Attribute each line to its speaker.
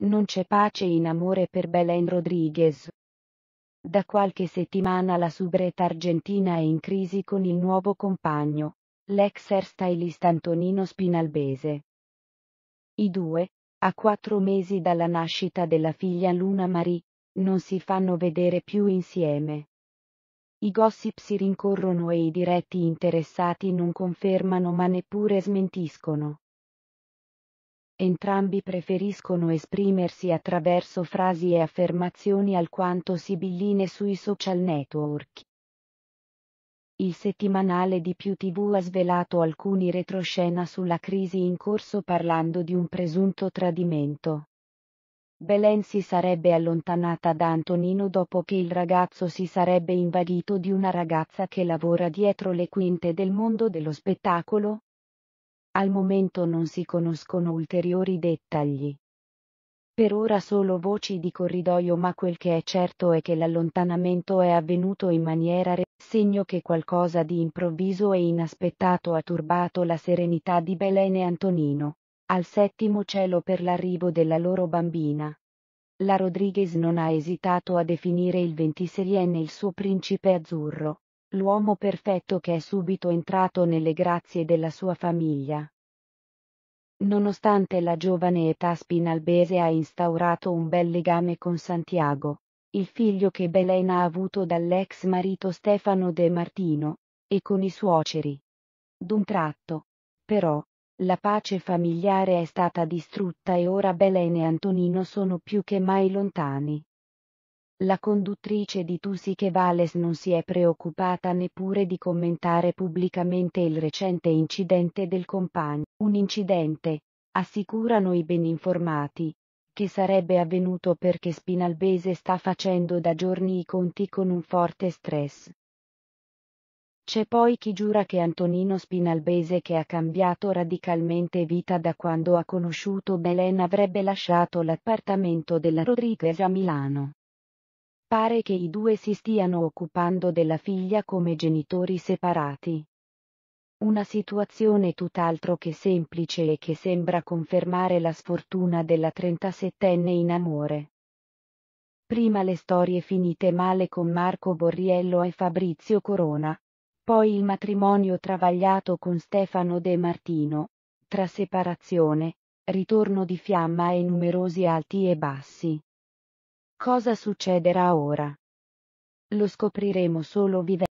Speaker 1: Non c'è pace in amore per Belen Rodriguez. Da qualche settimana la subreta argentina è in crisi con il nuovo compagno, l'ex hairstylist Antonino Spinalbese. I due, a quattro mesi dalla nascita della figlia Luna Marie, non si fanno vedere più insieme. I gossip si rincorrono e i diretti interessati non confermano ma neppure smentiscono. Entrambi preferiscono esprimersi attraverso frasi e affermazioni alquanto sibilline sui social network. Il settimanale di Più TV ha svelato alcuni retroscena sulla crisi in corso parlando di un presunto tradimento. Belen si sarebbe allontanata da Antonino dopo che il ragazzo si sarebbe invadito di una ragazza che lavora dietro le quinte del mondo dello spettacolo, al momento non si conoscono ulteriori dettagli. Per ora solo voci di corridoio ma quel che è certo è che l'allontanamento è avvenuto in maniera re- segno che qualcosa di improvviso e inaspettato ha turbato la serenità di Belen e Antonino. Al settimo cielo per l'arrivo della loro bambina. La Rodriguez non ha esitato a definire il ventiseienne il suo principe azzurro l'uomo perfetto che è subito entrato nelle grazie della sua famiglia. Nonostante la giovane età Spinalbese ha instaurato un bel legame con Santiago, il figlio che Belen ha avuto dall'ex marito Stefano De Martino, e con i suoceri. D'un tratto, però, la pace familiare è stata distrutta e ora Belen e Antonino sono più che mai lontani. La conduttrice di che Vales non si è preoccupata neppure di commentare pubblicamente il recente incidente del compagno. Un incidente, assicurano i ben informati, che sarebbe avvenuto perché Spinalbese sta facendo da giorni i conti con un forte stress. C'è poi chi giura che Antonino Spinalbese che ha cambiato radicalmente vita da quando ha conosciuto Belen avrebbe lasciato l'appartamento della Rodriguez a Milano. Pare che i due si stiano occupando della figlia come genitori separati. Una situazione tutt'altro che semplice e che sembra confermare la sfortuna della 37enne in amore. Prima le storie finite male con Marco Borriello e Fabrizio Corona, poi il matrimonio travagliato con Stefano De Martino, tra separazione, ritorno di fiamma e numerosi alti e bassi. Cosa succederà ora? Lo scopriremo solo vivendo.